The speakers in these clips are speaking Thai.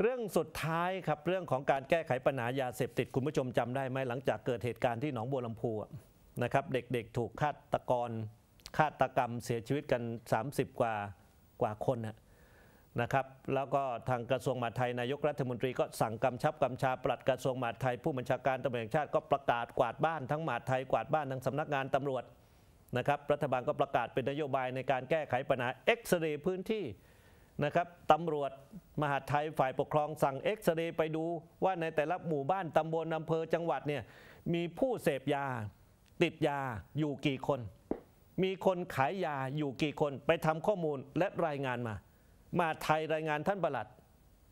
เรื่องสุดท้ายครับเรื่องของการแก้ไขปัญหายาเสพติดคุณผู้ชมจำได้ไหมหลังจากเกิดเหตุการณ์ที่หนองบัวลำพูนะครับเด็กๆถูกฆาตกรฆาตกรรมเสียชีวิตกัน 30 กว่ากว่าคนนะครับแล้วก็ทางกระทรวงมหาดไทยนายกรัฐมนตรีก็สั่งกำชับกำชาปลัดกระทรวงมหาดไทย ผู้บัญชาการตำรวจแห่งชาติก็ประกาศกวาดบ้านทั้งมหาดไทยกวาดบ้านทั้งสำนักงานตำรวจนะครับรัฐบาลก็ประกาศเป็นนโยบายในการแก้ไขปัญหาเอ็กซเรย์พื้นที่นะครับตำรวจมหาไทยฝ่ายปกครองสั่งเอ็กซเรย์ไปดูว่าในแต่ละหมู่บ้านตำบลอำเภอจังหวัดเนี่ยมีผู้เสพยา ติดยาอยู่กี่คน มีคนขายยาอยู่กี่คน ไปทำข้อมูลและรายงานมามาไทยรายงานท่านประหลัด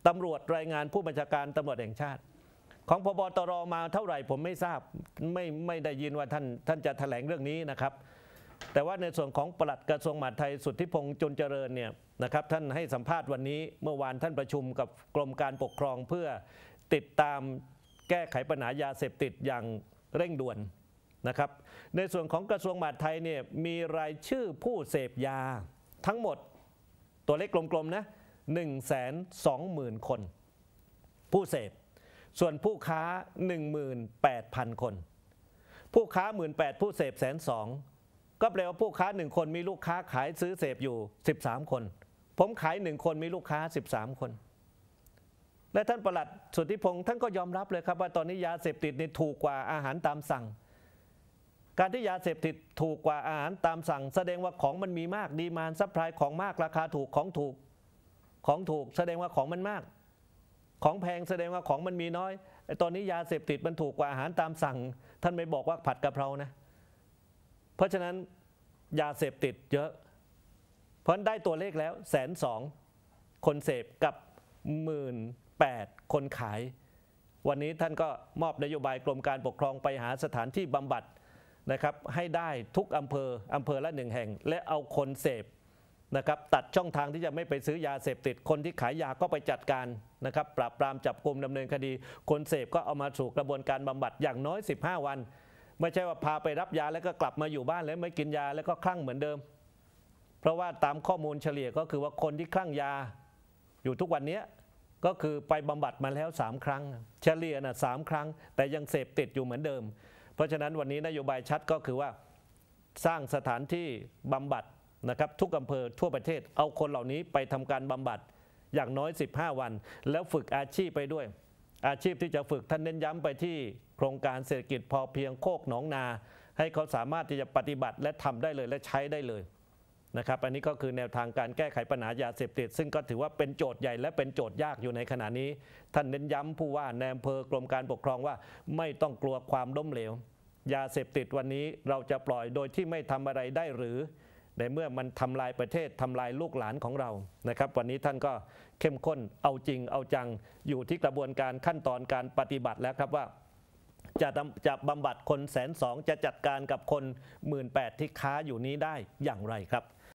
ตำรวจรายงานผู้บัญชาการตำรวจแห่งชาติ ของพบตรมาเท่าไหร่ผมไม่ทราบไม่ไม่ได้ยินว่าท่านท่านจะถแถลงเรื่องนี้นะครับแต่ว่าในส่วนของปลัดกระทรวงมหาดไทยสุทธิพงษ์จนเจริญเนี่ยนะครับท่านให้สัมภาษณ์วันนี้เมื่อวานท่านประชุมกับกรมการปกครองเพื่อติดตามแก้ไขปัญหายาเสพติดอย่างเร่งด่วนนะครับในส่วนของกระทรวงมหาดไทยเนี่ยมีรายชื่อผู้เสพยาทั้งหมดตัวเลขกลมๆนะ1 2 0 0 0 0 คน ผู้เสพส่วนผู้ค้า 18,000 คน ผู้ค้า 18,000ผู้เสพแสนสองก็แปลว่าผู้ค้าหนึ่งคนมีลูกค้าขายซื้อเสพอยู่ 13 คน ผมขายหนึ่งคนมีลูกค้า 13 คน และท่านประหลัดสุทธิพงศ์ท่านก็ยอมรับเลยครับว่าตอนนี้ยาเสพติดนี่ถูกกว่าอาหารตามสั่ง การที่ยาเสพติดถูกกว่าอาหารตามสั่ง แสดงว่าของมันมีมากดีมานซัพพลายของมากราคาถูกของถูกของถูกแสดงว่าของมันมาก ของแพงแสดงว่าของมันมีน้อยตอนนี้ยาเสพติดมันถูกกว่าอาหารตามสั่ง ท่านไม่บอกว่าผัดกะเพรานะเพราะฉะนั้นยาเสพติดเยอะเพราะได้ตัวเลขแล้วแสนสองคนเสพกับหมื่นแปดคนขาย วันนี้ท่านก็มอบนโยบายกรมการปกครองไปหาสถานที่บำบัดนะครับให้ได้ทุกอำเภออำเภอละหนึ่งแห่ง และเอาคนเสพนะครับตัดช่องทางที่จะไม่ไปซื้อยาเสพติดคนที่ขายยาก็ไปจัดการนะครับ ปราบปรามจับกลุ่มดำเนินคดี คนเสพก็เอามาสู่กระบวนการบำบัดอย่างน้อย 15 วันไม่ใช่ว่าพาไปรับยาแล้วก็กลับมาอยู่บ้านแล้วไม่กินยาแล้วก็คลั่งเหมือนเดิม เพราะว่าตามข้อมูลเฉลี่ยก็คือว่าคนที่คลั่งยาอยู่ทุกวันนี้ก็คือไปบำบัดมาแล้ว 3 ครั้ง เฉลี่ยนะสครั้ง แต่ยังเสพติดอยู่เหมือนเดิม เพราะฉะนั้นวันนี้นโยบายชัดก็คือว่าสร้างสถานที่บำบัดนะครับทุกอำเภอทั่วประเทศ เอาคนเหล่านี้ไปทำการบำบัดอย่างน้อย 15 วัน แล้วฝึกอาชีพไปด้วยอาชีพที่จะฝึกท่านเน้นย้ำไปที่โครงการเศรษฐกิจพอเพียงโคกหนองนา ให้เขาสามารถที่จะปฏิบัติและทำได้เลย และใช้ได้เลยนะครับอันนี้ก็คือแนวทางการแก้ไขปัญหายาเสพติด ซึ่งก็ถือว่าเป็นโจทย์ใหญ่และเป็นโจทย์ยากอยู่ในขณะนี้ ท่านเน้นย้ำผู้ว่าในอำเภอกรมการปกครองว่า ไม่ต้องกลัวความล้มเหลวยาเสพติดวันนี้เราจะปล่อยโดยที่ไม่ทำอะไรได้หรือในเมื่อมันทำลายประเทศทำลายลูกหลานของเรา นะครับ วันนี้ท่านก็เข้มข้น เอาจริง เอาจังอยู่ที่กระบวนการขั้นตอนการปฏิบัติแล้วครับว่าจะจะบำบัดคนแสนสองจะจัดการกับคน 1 8ื่นแปดที่ค้าอยู่นี้ได้อย่างไรครับ